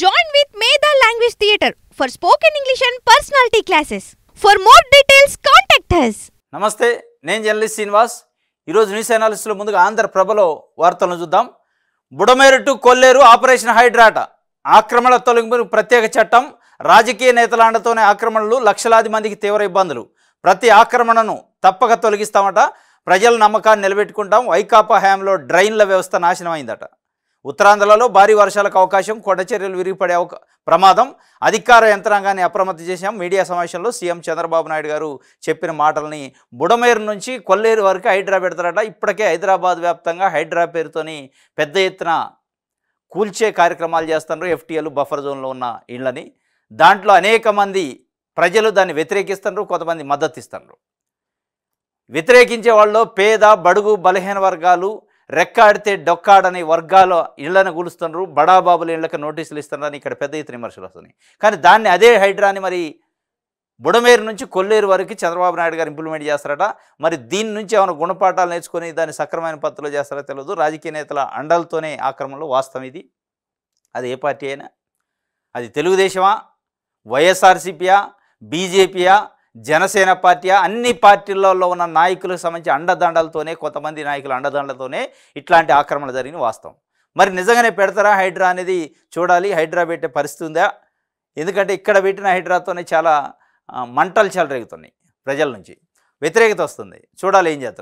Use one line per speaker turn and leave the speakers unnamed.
join with Medha language theatre for spoken English and personality classes for more details contact us నమస్తే నేను journalist Srinivas ఈరోజు news అనాలిసిస్లో ముందుగా ఆంధ్రప్రభలో వార్తలను చూద్దాం బుడమేరు టు కొల్లేరు ఆపరేషన్ హైడ్రాట ఆక్రమణ తొలగింపు ప్రత్యేక చట్టం రాజకీయ నేతలాండతోనే ఆక్రమణలు లక్షలాది మందికి తీవ్ర ఇబ్బందులు ప్రతి ఆక్రమణను తప్పక తొలగిస్తామట ప్రజల నమ్మకాన్ని నిలబెట్టుకుంటాం వైకాపా హ్యామ్లో డ్రైన్ల వ్యవస్థ నాశనమైందట ఉత్తరాంధ్రలో భారీ వర్షాలకు అవకాశం కొండచర్యలు విరిగిపడే అవకా ప్రమాదం అధికార యంత్రాంగాన్ని అప్రమత్తం చేశాం మీడియా సమావేశంలో సీఎం చంద్రబాబు నాయుడు గారు చెప్పిన మాటల్ని బుడమేరు నుంచి కొల్లేరు వరకు హైడ్రా పెడతారట ఇప్పటికే హైదరాబాద్ వ్యాప్తంగా హైడ్రా పేరుతోని పెద్ద ఎత్తున కూల్చే కార్యక్రమాలు చేస్తున్నారు ఎఫ్టీఎలు బఫర్ జోన్లో ఉన్న ఇళ్లని దాంట్లో అనేక మంది ప్రజలు దాన్ని వ్యతిరేకిస్తున్నారు కొంతమంది మద్దతు ఇస్తున్నారు వ్యతిరేకించే వాళ్ళు పేద బడుగు బలహీన వర్గాలు రెక్కాడితే డొక్కాడని వర్గాలు ఇళ్లను కూలుస్తున్నారు బడాబాబుల ఇళ్లకు నోటీసులు ఇస్తున్నారని ఇక్కడ పెద్ద ఎత్తున విమర్శలు వస్తున్నాయి కానీ దాన్ని అదే హైడ్రాని మరి బుడమేరు నుంచి కొల్లేరు వరకు చంద్రబాబు నాయుడు గారు ఇంప్లిమెంట్ చేస్తారట మరి దీని నుంచి ఏమైనా గుణపాఠాలు నేర్చుకొని దాన్ని సక్రమైన పద్ధతిలో చేస్తారో తెలియదు రాజకీయ నేతల అండలతోనే ఆక్రమణలో వాస్తవం ఇది అది ఏ పార్టీ అయినా అది తెలుగుదేశమా వైఎస్ఆర్సీపీయా బీజేపీయా జనసేన పార్టీ అన్ని పార్టీలలో ఉన్న నాయకులకు సంబంధించి అండదండలతోనే కొంతమంది నాయకులు అండదండలతోనే ఇట్లాంటి ఆక్రమణ జరిగిన వాస్తవం మరి నిజంగానే పెడతారా హైడ్రా అనేది చూడాలి హైడ్రా పెట్టే పరిస్థితి ఉందా ఎందుకంటే ఇక్కడ పెట్టిన హైడ్రాతోనే చాలా మంటలు చెలరేగుతున్నాయి ప్రజల నుంచి వ్యతిరేకత వస్తుంది చూడాలి ఏం చేస్తారు